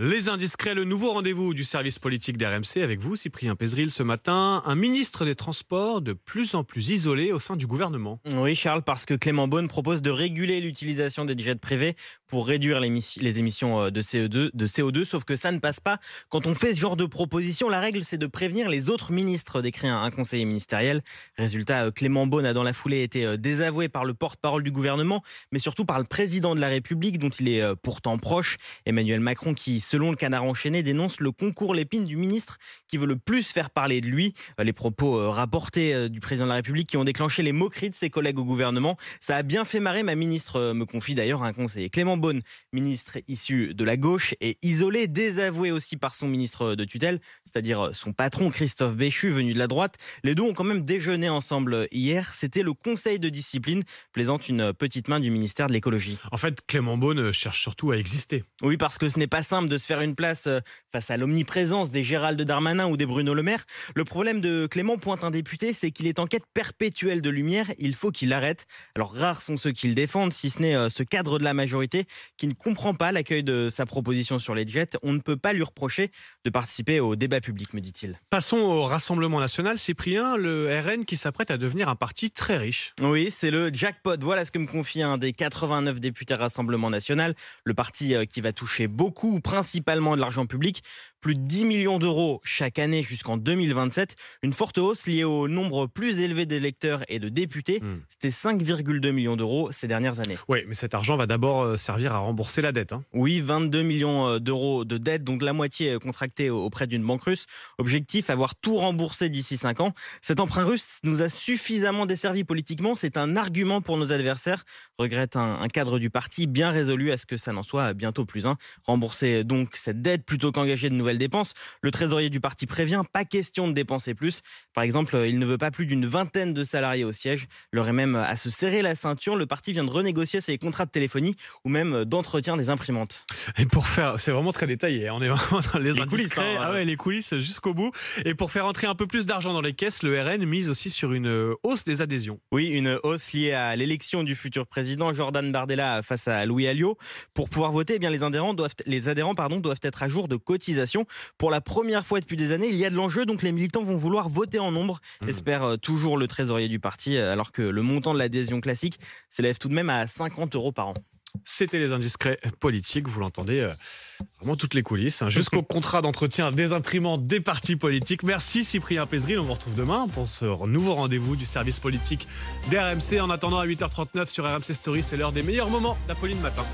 Les indiscrets, le nouveau rendez-vous du service politique d'RMC avec vous, Cyprien Pézril, ce matin. Un ministre des Transports de plus en plus isolé au sein du gouvernement. Oui, Charles, parce que Clément Beaune propose de réguler l'utilisation des jets privés pour réduire les émissions euh, de CO2, e de CO2, sauf que ça ne passe pas. Quand on fait ce genre de proposition, la règle, c'est de prévenir les autres ministres, décrit un conseiller ministériel. Résultat, euh, Clément Beaune a dans la foulée été euh, désavoué par le porte-parole du gouvernement, mais surtout par le président de la République, dont il est pourtant proche, Emmanuel Macron, qui, selon le canard enchaîné, dénonce le concours l'épine du ministre qui veut le plus faire parler de lui. Les propos rapportés du président de la République qui ont déclenché les moqueries de ses collègues au gouvernement, ça a bien fait marrer ma ministre, me confie d'ailleurs un conseiller Clément Bonne, ministre issu de la gauche et isolé, désavoué aussi par son ministre de tutelle, c'est-à-dire euh, son patron Christophe Béchu, venu de la droite. Les deux ont quand même déjeuné ensemble hier. C'était le conseil de discipline, plaisante une petite main du ministère de l'écologie. En fait, Clément Beaune euh, cherche surtout à exister. Oui, parce que ce n'est pas simple de se faire une place euh, face à l'omniprésence des Gérald Darmanin ou des Bruno Le Maire. Le problème de Clément pointe un député, c'est qu'il est en quête perpétuelle de lumière. Il faut qu'il arrête. Alors rares sont ceux qui le défendent, si ce n'est ce cadre de la majorité qui ne comprend pas l'accueil de sa proposition sur les jets. On ne peut pas lui reprocher de participer au débat public, me dit-il. Passons au Rassemblement national, Cyprien, le RN qui s'apprête à devenir un parti très riche. Oui, c'est le jackpot. Voilà ce que me confie un des 89 députés Rassemblement national, le parti euh, qui va toucher beaucoup, principalement de l'argent public plus de 10 millions d'euros chaque année jusqu'en 2027. Une forte hausse liée au nombre plus élevé d'électeurs et de députés. Hmm. C'était 5,2 millions d'euros ces dernières années. Oui, mais cet argent va d'abord euh, servir à rembourser la dette. Hein. Oui, 22 millions euh, d'euros de dette, donc la moitié euh, contractée auprès d'une banque russe. Objectif, avoir tout remboursé d'ici 5 ans. Cet emprunt russe nous a suffisamment desservi politiquement. C'est un argument pour nos adversaires, regrette un, un cadre du parti bien résolu à ce que ça n'en soit bientôt plus un. Rembourser donc cette dette plutôt qu'engager de nouvelles nouvelles dépenses. Le trésorier du parti prévient, pas question de dépenser plus. Par exemple, euh, il ne veut pas plus d'une vingtaine de salariés au siège. L'heure est même euh, à se serrer la ceinture. Le parti vient de renégocier ses contrats de téléphonie ou même euh, d'entretien des imprimantes. Et pour faire, c'est vraiment très détaillé. Hein. On est vraiment dans les, coulisses. Hein, ah les coulisses jusqu'au bout. Et pour faire entrer un peu plus d'argent dans les caisses, le RN mise aussi sur une hausse des adhésions. Oui, une hausse liée à l'élection du futur président Jordan Bardella face à Louis Alliot. Pour pouvoir voter, eh bien les adhérents doivent, les adhérents pardon, doivent être à jour de cotisation. Pour la première fois depuis des années, il y a de l'enjeu, donc les militants vont vouloir voter en nombre, mmh. espère euh, toujours le trésorier du parti, euh, alors que le montant de l'adhésion classique s'élève tout de même à 50 euros par an. C'était les indiscrets politiques, vous l'entendez euh, vraiment toutes les coulisses, hein, jusqu'au contrat d'entretien des imprimantes des partis politiques. Merci Cyprien Pézeril, on vous retrouve demain pour ce nouveau rendez-vous du service politique d'RMC. En attendant à 8h39 sur RMC Story, c'est l'heure des meilleurs moments d'Apolline Matin.